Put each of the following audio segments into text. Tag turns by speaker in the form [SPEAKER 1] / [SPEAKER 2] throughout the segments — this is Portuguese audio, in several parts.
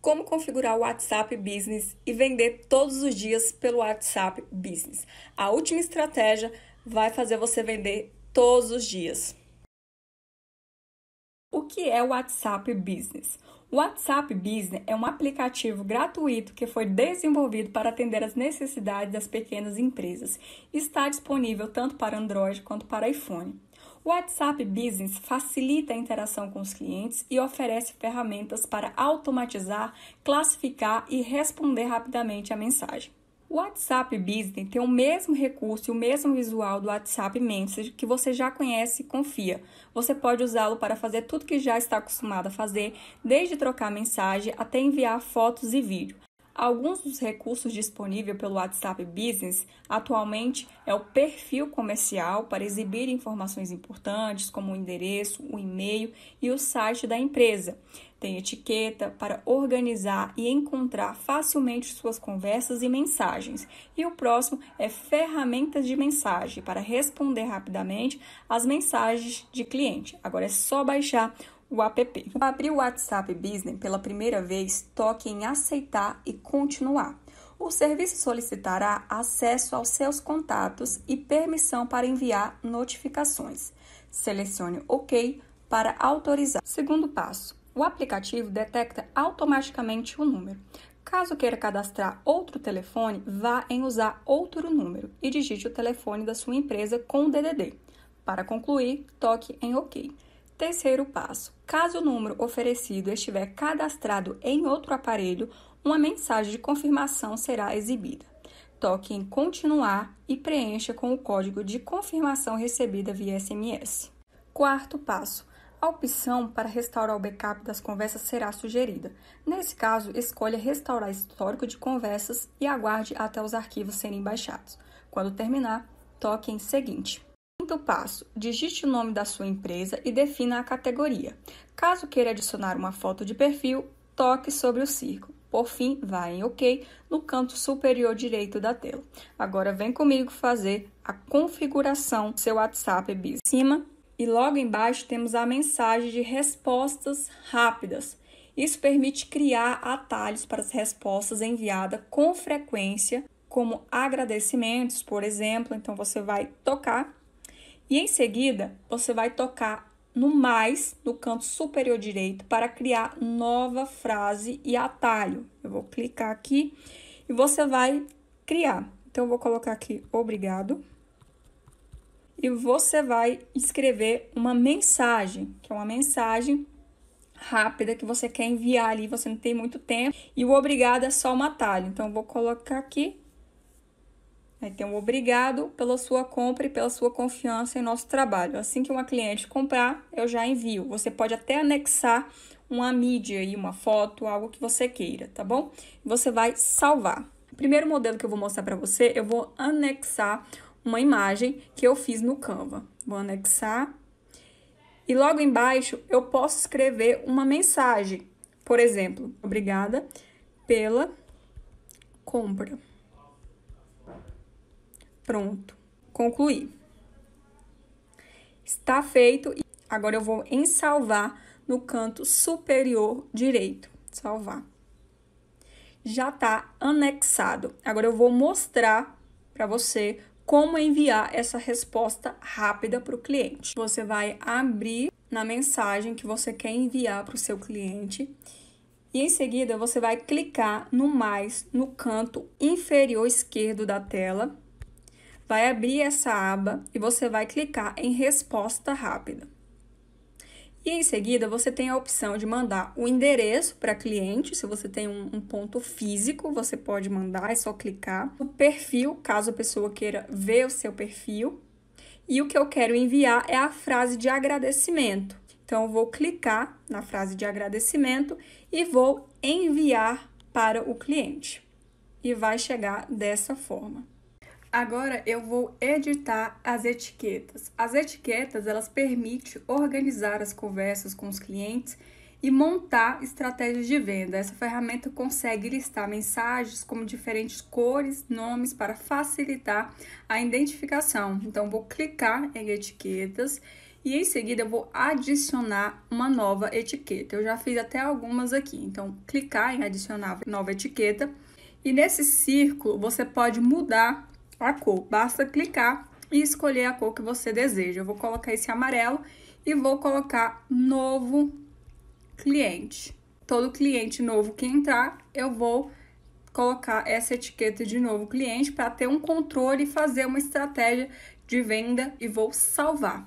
[SPEAKER 1] como configurar o WhatsApp Business e vender todos os dias pelo WhatsApp Business. A última estratégia vai fazer você vender todos os dias. O que é o WhatsApp Business? O WhatsApp Business é um aplicativo gratuito que foi desenvolvido para atender às necessidades das pequenas empresas. Está disponível tanto para Android quanto para iPhone. O WhatsApp Business facilita a interação com os clientes e oferece ferramentas para automatizar, classificar e responder rapidamente a mensagem. O WhatsApp Business tem o mesmo recurso e o mesmo visual do WhatsApp Message que você já conhece e confia. Você pode usá-lo para fazer tudo que já está acostumado a fazer, desde trocar mensagem até enviar fotos e vídeo. Alguns dos recursos disponíveis pelo WhatsApp Business atualmente é o perfil comercial para exibir informações importantes, como o endereço, o e-mail e o site da empresa. Tem etiqueta para organizar e encontrar facilmente suas conversas e mensagens. E o próximo é ferramentas de mensagem para responder rapidamente às mensagens de cliente. Agora é só baixar o app. Para abrir o WhatsApp Business pela primeira vez, toque em aceitar e continuar. O serviço solicitará acesso aos seus contatos e permissão para enviar notificações. Selecione OK para autorizar. Segundo passo: o aplicativo detecta automaticamente o número. Caso queira cadastrar outro telefone, vá em usar outro número e digite o telefone da sua empresa com o DDD. Para concluir, toque em OK. Terceiro passo: caso o número oferecido estiver cadastrado em outro aparelho, uma mensagem de confirmação será exibida. Toque em Continuar e preencha com o código de confirmação recebida via SMS. Quarto passo: a opção para restaurar o backup das conversas será sugerida. Nesse caso, escolha restaurar histórico de conversas e aguarde até os arquivos serem baixados. Quando terminar, toque em Seguinte. Quinto passo: digite o nome da sua empresa e defina a categoria. Caso queira adicionar uma foto de perfil, toque sobre o círculo. Por fim, vá em OK no canto superior direito da tela. Agora vem comigo fazer a configuração do seu WhatsApp Business. Em cima e logo embaixo temos a mensagem de respostas rápidas. Isso permite criar atalhos para as respostas enviadas com frequência, como agradecimentos, por exemplo. Então você vai tocar e em seguida, você vai tocar no mais no canto superior direito para criar nova frase e atalho. Eu vou clicar aqui e você vai criar. Então, eu vou colocar aqui obrigado. E você vai escrever uma mensagem, que é uma mensagem rápida que você quer enviar ali, você não tem muito tempo. E o obrigado é só um atalho. Então, eu vou colocar aqui então, obrigado pela sua compra e pela sua confiança em nosso trabalho. Assim que uma cliente comprar, eu já envio. Você pode até anexar uma mídia e uma foto, algo que você queira, tá bom? Você vai salvar. O primeiro modelo que eu vou mostrar para você, eu vou anexar uma imagem que eu fiz no Canva. Vou anexar e logo embaixo eu posso escrever uma mensagem. Por exemplo, obrigada pela compra. Pronto, concluí. Está feito agora eu vou em salvar no canto superior direito. Salvar. Já está anexado. Agora eu vou mostrar para você como enviar essa resposta rápida para o cliente. Você vai abrir na mensagem que você quer enviar para o seu cliente e em seguida você vai clicar no mais no canto inferior esquerdo da tela vai abrir essa aba e você vai clicar em resposta rápida. E em seguida, você tem a opção de mandar o endereço para cliente. Se você tem um, um, ponto físico, você pode mandar, é só clicar. O perfil, caso a pessoa queira ver o seu perfil. E o que eu quero enviar é a frase de agradecimento. Então, eu vou clicar na frase de agradecimento e vou enviar para o cliente. E vai chegar dessa forma. Agora eu vou editar as etiquetas. As etiquetas, elas permitem organizar as conversas com os clientes e montar estratégias de venda. Essa ferramenta consegue listar mensagens como diferentes cores, nomes para facilitar a identificação. Então vou clicar em etiquetas e em seguida eu vou adicionar uma nova etiqueta. Eu já fiz até algumas aqui. Então clicar em adicionar nova etiqueta e nesse círculo você pode mudar a cor. Basta clicar e escolher a cor que você deseja. Eu vou colocar esse amarelo e vou colocar novo cliente. Todo cliente novo que entrar, eu vou colocar essa etiqueta de novo cliente para ter um controle e fazer uma estratégia de venda e vou salvar.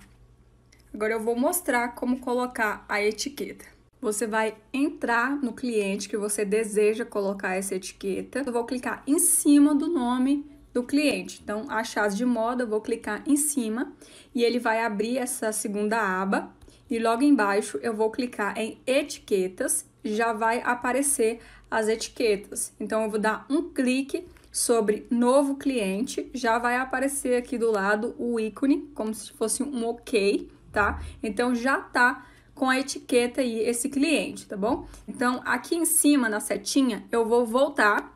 [SPEAKER 1] Agora eu vou mostrar como colocar a etiqueta. Você vai entrar no cliente que você deseja colocar essa etiqueta. Eu vou clicar em cima do nome do cliente. Então, achados de moda, eu vou clicar em cima e ele vai abrir essa segunda aba e logo embaixo eu vou clicar em etiquetas, já vai aparecer as etiquetas. Então, eu vou dar um clique sobre novo cliente, já vai aparecer aqui do lado o ícone, como se fosse um OK, tá? Então, já tá com a etiqueta e esse cliente, tá bom? Então, aqui em cima na setinha, eu vou voltar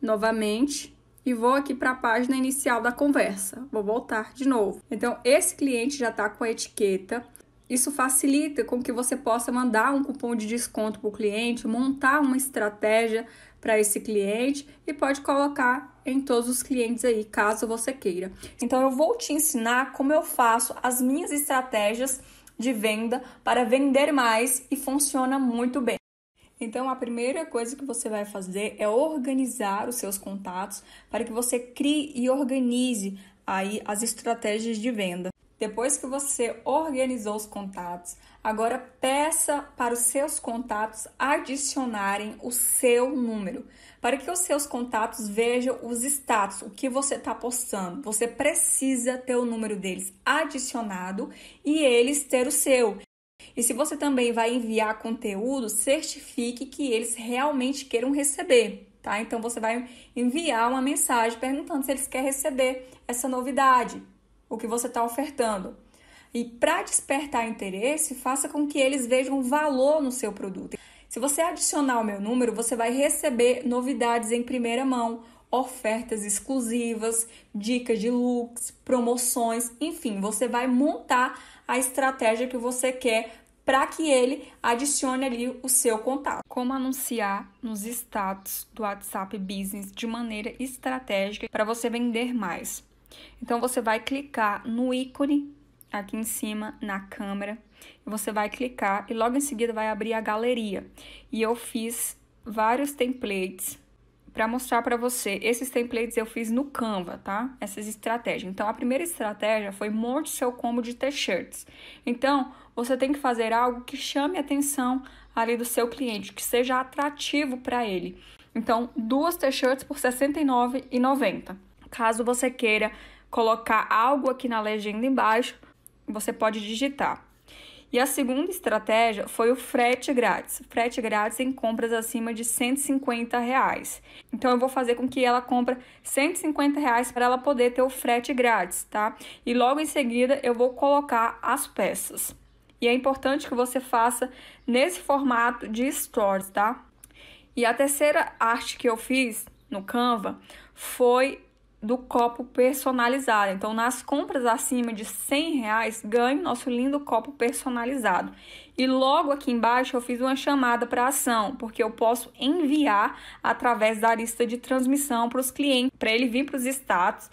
[SPEAKER 1] novamente e vou aqui para a página inicial da conversa. Vou voltar de novo. Então, esse cliente já está com a etiqueta. Isso facilita com que você possa mandar um cupom de desconto para o cliente, montar uma estratégia para esse cliente e pode colocar em todos os clientes aí, caso você queira. Então, eu vou te ensinar como eu faço as minhas estratégias de venda para vender mais e funciona muito bem. Então, a primeira coisa que você vai fazer é organizar os seus contatos para que você crie e organize aí as estratégias de venda. Depois que você organizou os contatos, agora peça para os seus contatos adicionarem o seu número, para que os seus contatos vejam os status, o que você está postando. Você precisa ter o número deles adicionado e eles ter o seu. E se você também vai enviar conteúdo, certifique que eles realmente queiram receber, tá? Então você vai enviar uma mensagem perguntando se eles querem receber essa novidade, o que você está ofertando. E para despertar interesse, faça com que eles vejam valor no seu produto. Se você adicionar o meu número, você vai receber novidades em primeira mão, ofertas exclusivas, dicas de looks, promoções, enfim, você vai montar a estratégia que você quer para que ele adicione ali o seu contato. Como anunciar nos status do WhatsApp Business de maneira estratégica para você vender mais. Então você vai clicar no ícone aqui em cima na câmera, você vai clicar e logo em seguida vai abrir a galeria. E eu fiz vários templates para mostrar para você. Esses templates eu fiz no Canva, tá? Essas estratégias. Então, a primeira estratégia foi monte seu combo de t-shirts. Então, você tem que fazer algo que chame a atenção ali do seu cliente, que seja atrativo para ele. Então, duas t-shirts por R$ 69,90. Caso você queira colocar algo aqui na legenda embaixo, você pode digitar e a segunda estratégia foi o frete grátis. Frete grátis em compras acima de 150 reais. Então eu vou fazer com que ela compre 150 reais para ela poder ter o frete grátis, tá? E logo em seguida eu vou colocar as peças. E é importante que você faça nesse formato de stories, tá? E a terceira arte que eu fiz no Canva foi do copo personalizado. Então, nas compras acima de 100 reais, ganhe nosso lindo copo personalizado. E logo aqui embaixo eu fiz uma chamada para ação, porque eu posso enviar através da lista de transmissão para os clientes, para ele vir para os status,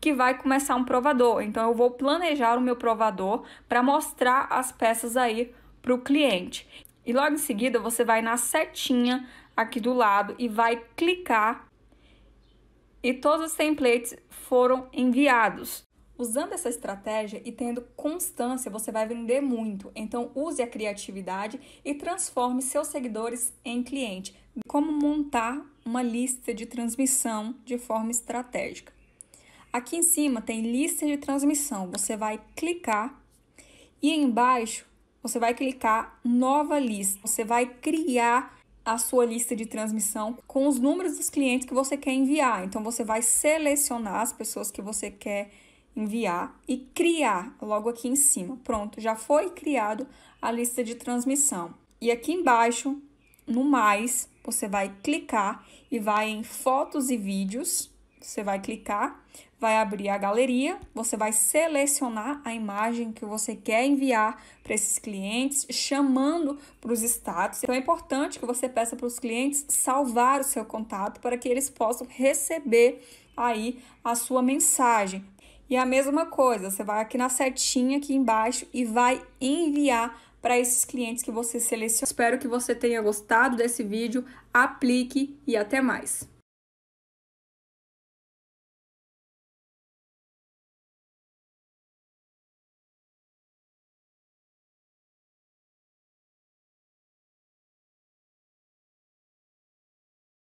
[SPEAKER 1] que vai começar um provador. Então, eu vou planejar o meu provador para mostrar as peças aí para o cliente. E logo em seguida, você vai na setinha aqui do lado e vai clicar e todos os templates foram enviados. Usando essa estratégia e tendo constância, você vai vender muito. Então, use a criatividade e transforme seus seguidores em cliente. Como montar uma lista de transmissão de forma estratégica. Aqui em cima tem lista de transmissão. Você vai clicar e embaixo você vai clicar nova lista. Você vai criar a sua lista de transmissão com os números dos clientes que você quer enviar. Então você vai selecionar as pessoas que você quer enviar e criar logo aqui em cima. Pronto, já foi criado a lista de transmissão. E aqui embaixo, no mais, você vai clicar e vai em fotos e vídeos você vai clicar, vai abrir a galeria, você vai selecionar a imagem que você quer enviar para esses clientes, chamando para os status. Então é importante que você peça para os clientes salvar o seu contato para que eles possam receber aí a sua mensagem. E a mesma coisa, você vai aqui na setinha aqui embaixo e vai enviar para esses clientes que você selecionou. Espero que você tenha gostado desse vídeo, aplique e até mais.